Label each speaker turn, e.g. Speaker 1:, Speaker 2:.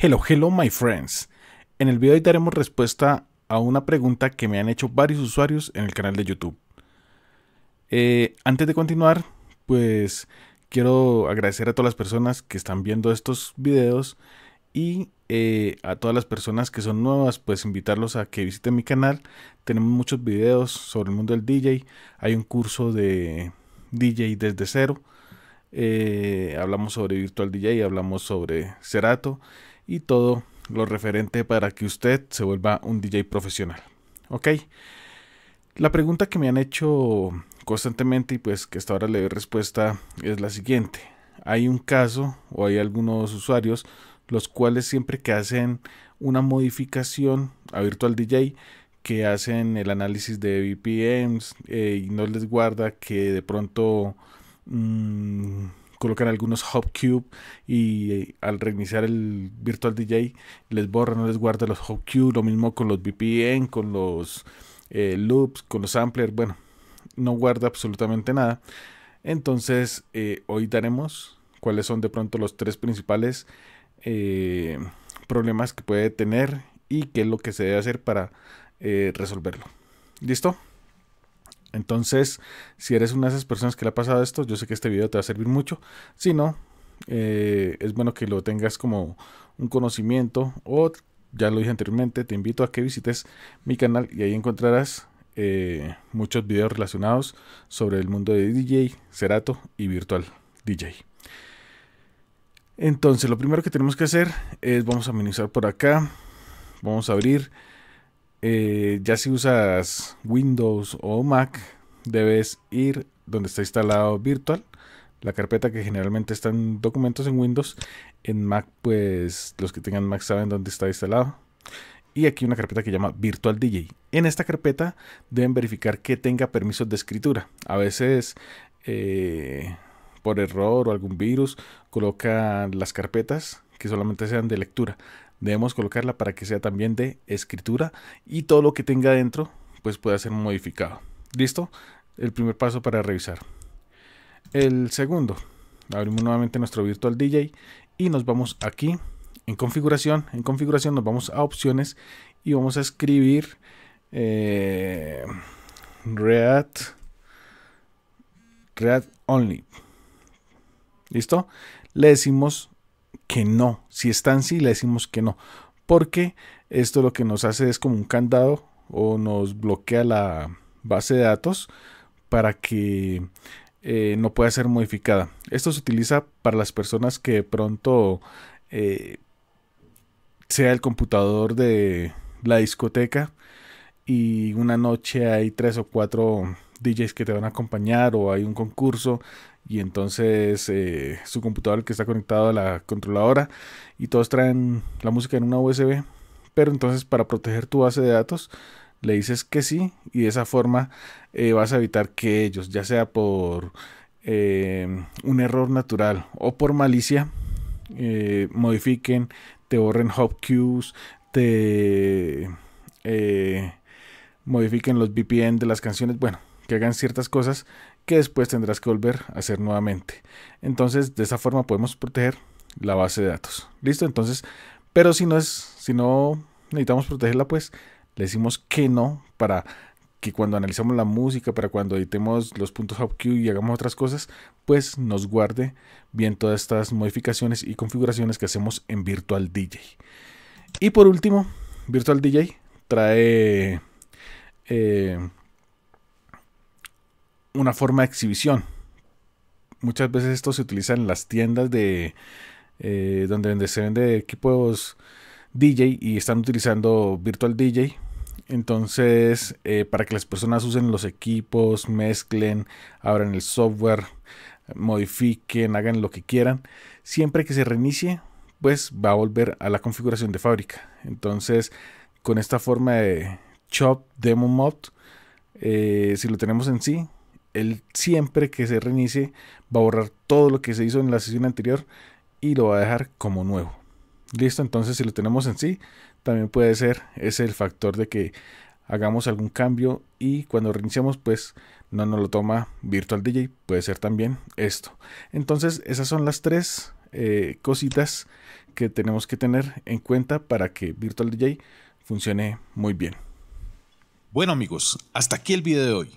Speaker 1: Hello, hello, my friends. En el video de hoy daremos respuesta a una pregunta que me han hecho varios usuarios en el canal de YouTube. Eh, antes de continuar, pues quiero agradecer a todas las personas que están viendo estos videos y eh, a todas las personas que son nuevas, pues invitarlos a que visiten mi canal. Tenemos muchos videos sobre el mundo del DJ. Hay un curso de DJ desde cero. Eh, hablamos sobre Virtual DJ, hablamos sobre Cerato y todo lo referente para que usted se vuelva un DJ profesional. ¿Ok? La pregunta que me han hecho constantemente y pues que hasta ahora le doy respuesta es la siguiente. Hay un caso o hay algunos usuarios los cuales siempre que hacen una modificación a Virtual DJ que hacen el análisis de BPMs eh, y no les guarda que de pronto mm, colocan algunos cube y eh, al reiniciar el Virtual DJ les borra, no les guarda los cube lo mismo con los VPN, con los eh, loops, con los samplers, bueno, no guarda absolutamente nada. Entonces, eh, hoy daremos cuáles son de pronto los tres principales problemas que puede tener y qué es lo que se debe hacer para resolverlo. ¿Listo? Entonces, si eres una de esas personas que le ha pasado esto, yo sé que este video te va a servir mucho. Si no, eh, es bueno que lo tengas como un conocimiento o, ya lo dije anteriormente, te invito a que visites mi canal y ahí encontrarás eh, muchos videos relacionados sobre el mundo de DJ, Serato y Virtual DJ. Entonces, lo primero que tenemos que hacer es, vamos a minimizar por acá, vamos a abrir eh, ya si usas Windows o Mac, debes ir donde está instalado virtual, la carpeta que generalmente está en documentos en Windows, en Mac pues los que tengan Mac saben dónde está instalado. Y aquí una carpeta que llama Virtual DJ. En esta carpeta deben verificar que tenga permisos de escritura. A veces eh, por error o algún virus coloca las carpetas que solamente sean de lectura. Debemos colocarla para que sea también de escritura y todo lo que tenga dentro pues pueda ser modificado. ¿Listo? El primer paso para revisar. El segundo, abrimos nuevamente nuestro Virtual DJ y nos vamos aquí en configuración. En configuración nos vamos a opciones y vamos a escribir eh, read Only. ¿Listo? Le decimos que no. Si están sí, le decimos que no. Porque esto lo que nos hace es como un candado o nos bloquea la base de datos para que eh, no pueda ser modificada. Esto se utiliza para las personas que pronto eh, sea el computador de la discoteca y una noche hay tres o cuatro DJs que te van a acompañar o hay un concurso y entonces eh, su computador que está conectado a la controladora y todos traen la música en una USB. Pero entonces para proteger tu base de datos le dices que sí y de esa forma eh, vas a evitar que ellos, ya sea por eh, un error natural o por malicia, modifiquen, te borren hop queues, te modifiquen los VPN de las canciones. Bueno, que hagan ciertas cosas que después tendrás que volver a hacer nuevamente. Entonces, de esa forma podemos proteger la base de datos. ¿Listo? Entonces, pero si no es, si no necesitamos protegerla, pues le decimos que no para que cuando analizamos la música, para cuando editemos los puntos HubQ y hagamos otras cosas, pues nos guarde bien todas estas modificaciones y configuraciones que hacemos en Virtual DJ. Y por último, Virtual DJ trae eh, una forma de exhibición. Muchas veces esto se utiliza en las tiendas de eh, donde se vende equipos DJ y están utilizando Virtual DJ. Entonces, eh, para que las personas usen los equipos, mezclen, abran el software, modifiquen, hagan lo que quieran, siempre que se reinicie, pues va a volver a la configuración de fábrica. Entonces, con esta forma de chop demo mod, eh, si lo tenemos en sí, él siempre que se reinicie va a borrar todo lo que se hizo en la sesión anterior y lo va a dejar como nuevo. Listo, entonces si lo tenemos en sí, también puede ser ese el factor de que hagamos algún cambio y cuando reiniciamos pues no nos lo toma Virtual DJ, puede ser también esto. Entonces esas son las tres eh, cositas que tenemos que tener en cuenta para que Virtual DJ funcione muy bien. Bueno amigos, hasta aquí el video de hoy.